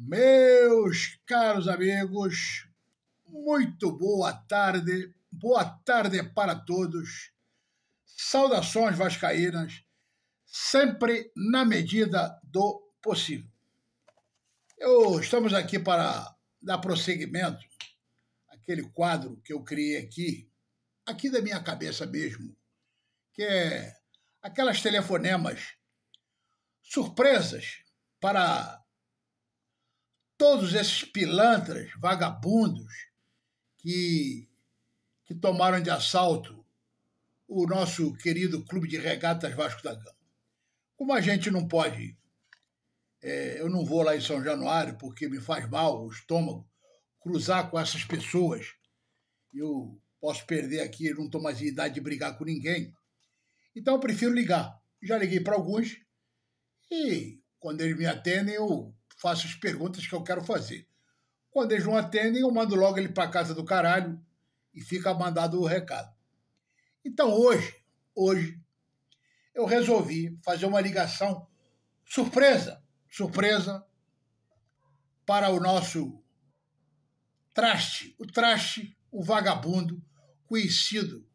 Meus caros amigos, muito boa tarde, boa tarde para todos. Saudações vascaínas, sempre na medida do possível. Eu, estamos aqui para dar prosseguimento àquele quadro que eu criei aqui, aqui da minha cabeça mesmo, que é aquelas telefonemas surpresas para todos esses pilantras, vagabundos, que, que tomaram de assalto o nosso querido Clube de Regatas Vasco da Gama. Como a gente não pode, é, eu não vou lá em São Januário porque me faz mal o estômago cruzar com essas pessoas. Eu posso perder aqui, não estou mais em idade de brigar com ninguém. Então eu prefiro ligar. Já liguei para alguns e quando eles me atendem eu faço as perguntas que eu quero fazer. Quando eles não atendem, eu mando logo ele para casa do caralho e fica mandado o recado. Então hoje, hoje, eu resolvi fazer uma ligação surpresa, surpresa para o nosso traste, o traste, o vagabundo, conhecido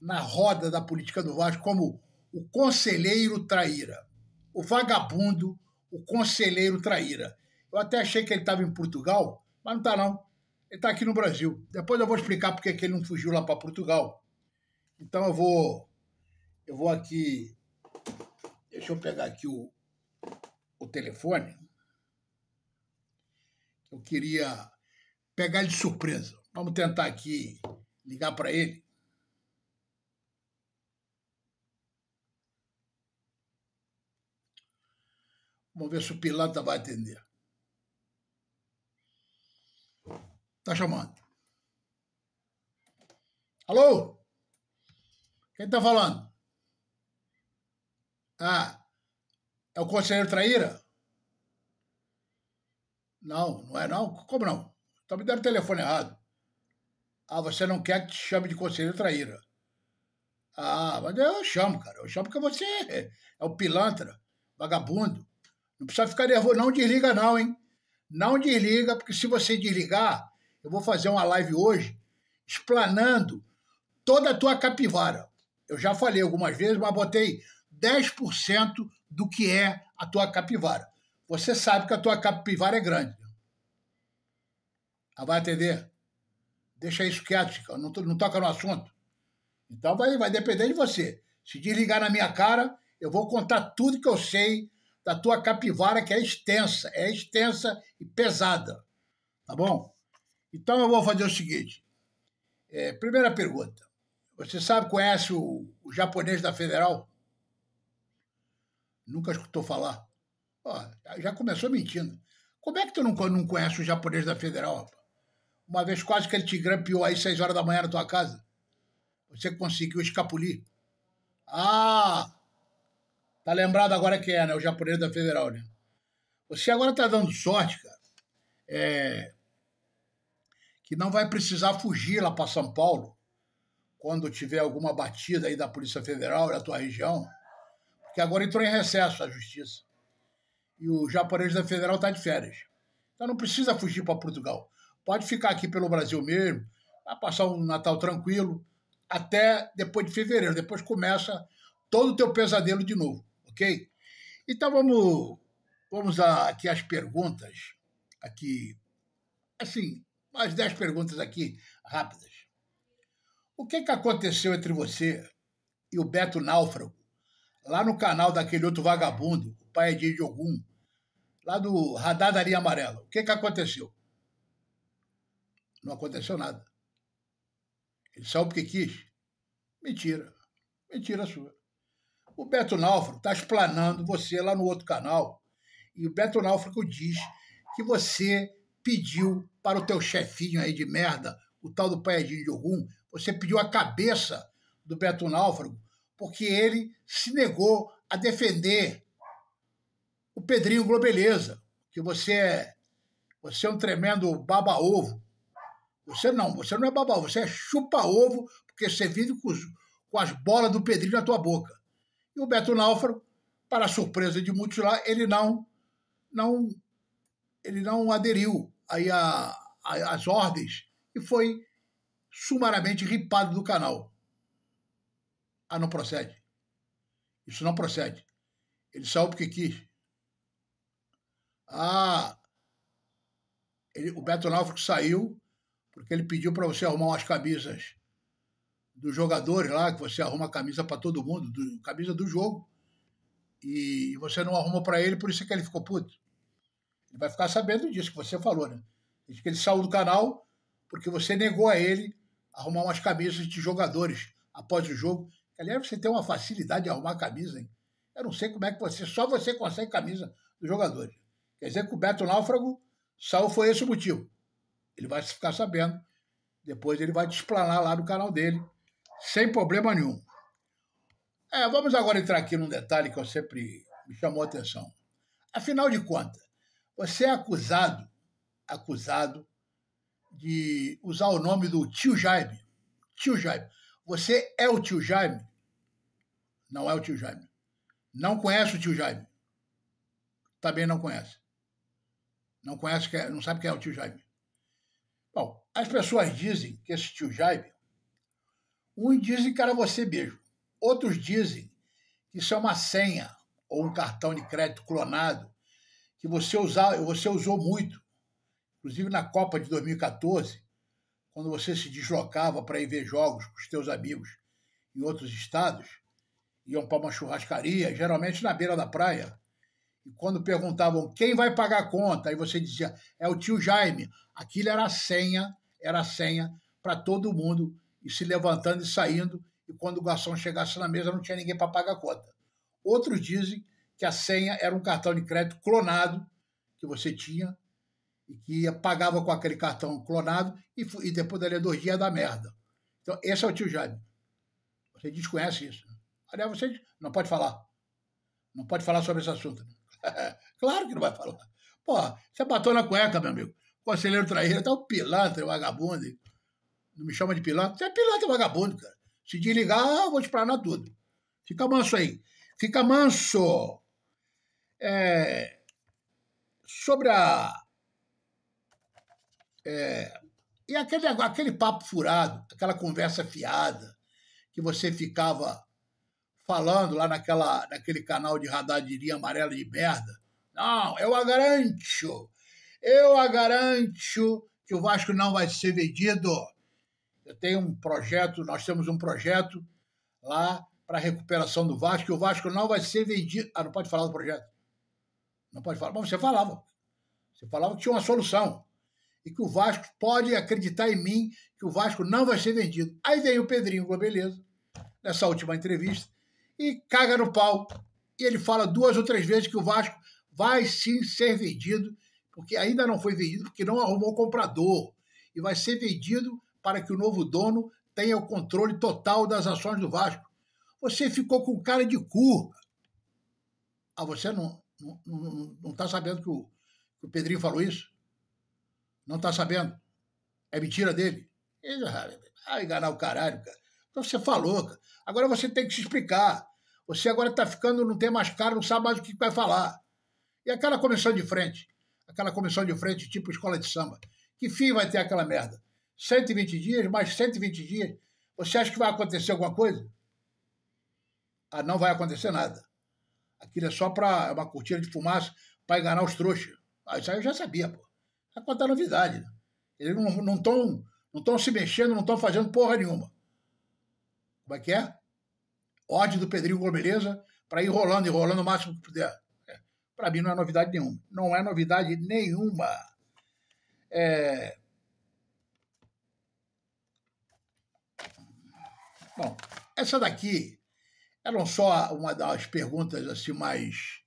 na roda da política do Vasco como o conselheiro traíra, o vagabundo o Conselheiro Traíra. Eu até achei que ele estava em Portugal, mas não está não. Ele está aqui no Brasil. Depois eu vou explicar porque que ele não fugiu lá para Portugal. Então eu vou, eu vou aqui. Deixa eu pegar aqui o, o telefone. Eu queria pegar ele de surpresa. Vamos tentar aqui ligar para ele. Vamos ver se o Pilata vai atender. Tá chamando. Alô? Quem tá falando? Ah, é o conselheiro Traíra? Não, não é não? Como não? Tá me dando o telefone errado. Ah, você não quer que te chame de conselheiro Traíra. Ah, mas eu chamo, cara. Eu chamo porque você é o pilantra, vagabundo, não precisa ficar nervoso, não desliga não, hein? Não desliga, porque se você desligar, eu vou fazer uma live hoje explanando toda a tua capivara. Eu já falei algumas vezes, mas botei 10% do que é a tua capivara. Você sabe que a tua capivara é grande. Ela ah, vai atender. Deixa isso quieto, Chico. Não, não toca no assunto. Então vai, vai depender de você. Se desligar na minha cara, eu vou contar tudo que eu sei da tua capivara, que é extensa, é extensa e pesada. Tá bom? Então eu vou fazer o seguinte. É, primeira pergunta. Você sabe, conhece o, o, japonês da Federal? Nunca escutou falar? Ó, já começou mentindo. Como é que tu não, não conhece o japonês da Federal, Uma vez quase que ele te grampeou aí seis horas da manhã na tua casa. Você conseguiu escapulir. Ah, Tá lembrado agora que é, né? O japonês da Federal, né? Você agora tá dando sorte, cara. É... Que não vai precisar fugir lá para São Paulo quando tiver alguma batida aí da Polícia Federal da tua região, porque agora entrou em recesso a justiça. E o japonês da Federal tá de férias. Então não precisa fugir para Portugal. Pode ficar aqui pelo Brasil mesmo, vai passar um Natal tranquilo até depois de fevereiro. Depois começa todo o teu pesadelo de novo ok? Então vamos, vamos aqui às perguntas, aqui, assim, mais dez perguntas aqui, rápidas. O que, é que aconteceu entre você e o Beto Náufrago, lá no canal daquele outro vagabundo, o pai é de Ogum, lá do Radar da Linha Amarela? O que, é que aconteceu? Não aconteceu nada. Ele saiu porque quis. Mentira. Mentira sua. O Beto Náufrago está explanando você lá no outro canal. E o Beto Náufrago diz que você pediu para o teu chefinho aí de merda, o tal do Paiadinho de Ogum, você pediu a cabeça do Beto Náufrago, porque ele se negou a defender o Pedrinho Globeleza, que você é, você é um tremendo baba-ovo. Você não, você não é baba-ovo, você é chupa-ovo, porque você vive com, com as bolas do Pedrinho na tua boca. E o Beto Náufrago, para surpresa de muitos lá, ele não, não, ele não aderiu aí a, a, às ordens e foi sumariamente ripado do canal. Ah, não procede. Isso não procede. Ele saiu porque quis. Ah, ele, o Beto Náufrago saiu porque ele pediu para você arrumar umas camisas dos jogadores lá, que você arruma camisa para todo mundo, do, camisa do jogo, e você não arrumou para ele, por isso é que ele ficou puto. Ele vai ficar sabendo disso que você falou, né? Diz que ele saiu do canal porque você negou a ele arrumar umas camisas de jogadores após o jogo. Aliás, você tem uma facilidade de arrumar camisa, hein? Eu não sei como é que você, só você consegue camisa dos jogadores. Quer dizer que o Beto Náufrago saiu foi esse o motivo. Ele vai ficar sabendo. Depois ele vai desplanar lá no canal dele sem problema nenhum. É, vamos agora entrar aqui num detalhe que eu sempre me chamou a atenção. Afinal de contas, você é acusado, acusado de usar o nome do tio Jaime. Tio Jaime. Você é o tio Jaime? Não é o tio Jaime. Não conhece o tio Jaime. Também não conhece. Não conhece, é, não sabe quem é o tio Jaime. Bom, as pessoas dizem que esse tio Jaime Uns dizem que era você mesmo, outros dizem que isso é uma senha ou um cartão de crédito clonado que você, usa, você usou muito, inclusive na Copa de 2014, quando você se deslocava para ir ver jogos com os teus amigos em outros estados, iam para uma churrascaria, geralmente na beira da praia, e quando perguntavam quem vai pagar a conta, aí você dizia, é o tio Jaime. Aquilo era a senha, era a senha para todo mundo e se levantando e saindo, e quando o garçom chegasse na mesa não tinha ninguém para pagar a conta. Outros dizem que a senha era um cartão de crédito clonado que você tinha e que pagava com aquele cartão clonado e, e depois dali a dois dias da merda. Então, esse é o tio Jaime. Você desconhece isso. Né? Aliás, você não pode falar. Não pode falar sobre esse assunto. Né? claro que não vai falar. Porra, você bateu na cueca, meu amigo. Conselheiro traíra, tá o um pilantra, o um vagabundo. Não me chama de pilantra. Você é pilantra é vagabundo, cara. Se desligar, eu vou te planar tudo. Fica manso aí. Fica manso. É... sobre a. É... e aquele, aquele papo furado, aquela conversa fiada, que você ficava falando lá naquela, naquele canal de radadirinha amarela de merda. Não, eu a garanto. Eu a garanto que o Vasco não vai ser vendido. Eu tenho um projeto, nós temos um projeto lá para recuperação do Vasco, e o Vasco não vai ser vendido. Ah, não pode falar do projeto. Não pode falar. Mas você falava. Você falava que tinha uma solução. E que o Vasco pode acreditar em mim que o Vasco não vai ser vendido. Aí vem o Pedrinho beleza, nessa última entrevista, e caga no pau. E ele fala duas ou três vezes que o Vasco vai sim ser vendido, porque ainda não foi vendido, porque não arrumou comprador. E vai ser vendido para que o novo dono tenha o controle total das ações do Vasco. Você ficou com cara de curva. Ah, você não está não, não, não tá sabendo que o, que o Pedrinho falou isso? Não está sabendo? É mentira dele? Ele, ah, enganar o caralho, cara. Então você falou, cara. Agora você tem que se explicar. Você agora está ficando, não tem mais cara, não sabe mais o que vai falar. E aquela comissão de frente? Aquela comissão de frente tipo escola de samba. Que fim vai ter aquela merda? 120 dias, mais 120 dias. Você acha que vai acontecer alguma coisa? Ah, não vai acontecer nada. Aquilo é só para é uma cortina de fumaça para enganar os trouxas. Ah, isso aí eu já sabia, pô. É tá contar novidade. Né? Eles não estão não não se mexendo, não estão fazendo porra nenhuma. Como é que é? Ódio do Pedrinho beleza para ir rolando, enrolando o máximo que puder. É. Para mim não é novidade nenhuma. Não é novidade nenhuma. É, Bom, essa daqui era só uma das perguntas assim mais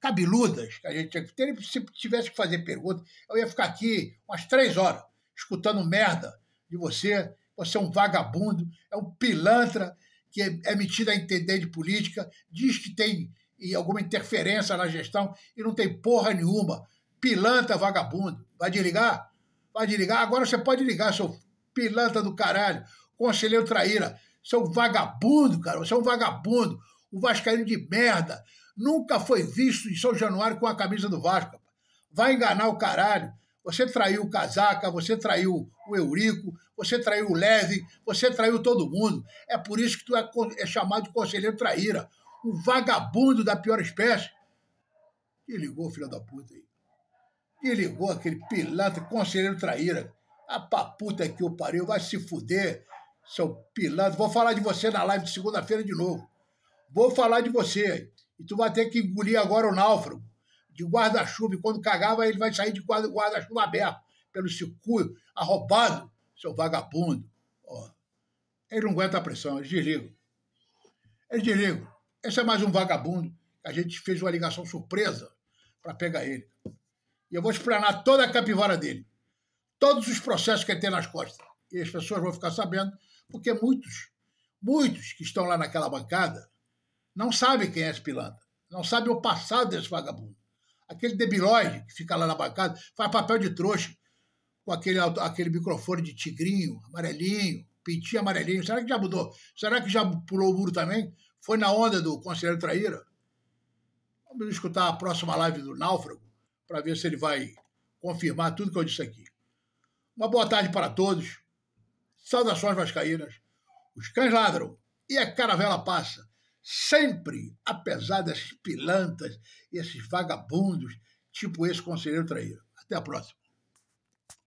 cabeludas que a gente tinha que ter. Se tivesse que fazer pergunta, eu ia ficar aqui umas três horas escutando merda de você. Você é um vagabundo, é um pilantra que é metido a entender de política, diz que tem alguma interferência na gestão e não tem porra nenhuma. Pilantra vagabundo. Vai desligar? Vai desligar? Agora você pode ligar, seu pilantra do caralho. Conselheiro traíra. Você é um vagabundo, cara. Você é um vagabundo. O Vascaíno de merda. Nunca foi visto em São Januário com a camisa do Vasco. Cara. Vai enganar o caralho. Você traiu o Casaca, você traiu o Eurico, você traiu o Leve, você traiu todo mundo. É por isso que tu é, é chamado de conselheiro traíra. Um vagabundo da pior espécie. E ligou, filho da puta aí. E ligou aquele pilantra, conselheiro traíra. A paputa que o pariu, vai se fuder. Seu pilantra, vou falar de você na live de segunda-feira de novo. Vou falar de você. E tu vai ter que engolir agora o náufrago de guarda-chuva. E quando cagava, ele vai sair de guarda-chuva aberto, pelo circuito, arrombado, seu vagabundo. Oh. Ele não aguenta a pressão, eles desligam. Eles desligam. Esse é mais um vagabundo. A gente fez uma ligação surpresa para pegar ele. E eu vou explanar toda a capivara dele. Todos os processos que ele tem nas costas. E as pessoas vão ficar sabendo porque muitos, muitos que estão lá naquela bancada não sabem quem é esse pilantra, não sabem o passado desse vagabundo. Aquele debilóide que fica lá na bancada, faz papel de trouxa, com aquele, aquele microfone de tigrinho, amarelinho, pintinho amarelinho. Será que já mudou? Será que já pulou o muro também? Foi na onda do conselheiro Traíra? Vamos escutar a próxima live do Náufrago para ver se ele vai confirmar tudo que eu disse aqui. Uma boa tarde para todos. Saudações vascaínas. Os cães ladram e a caravela passa. Sempre, apesar dessas pilantas e esses vagabundos, tipo esse conselheiro traíra. Até a próxima.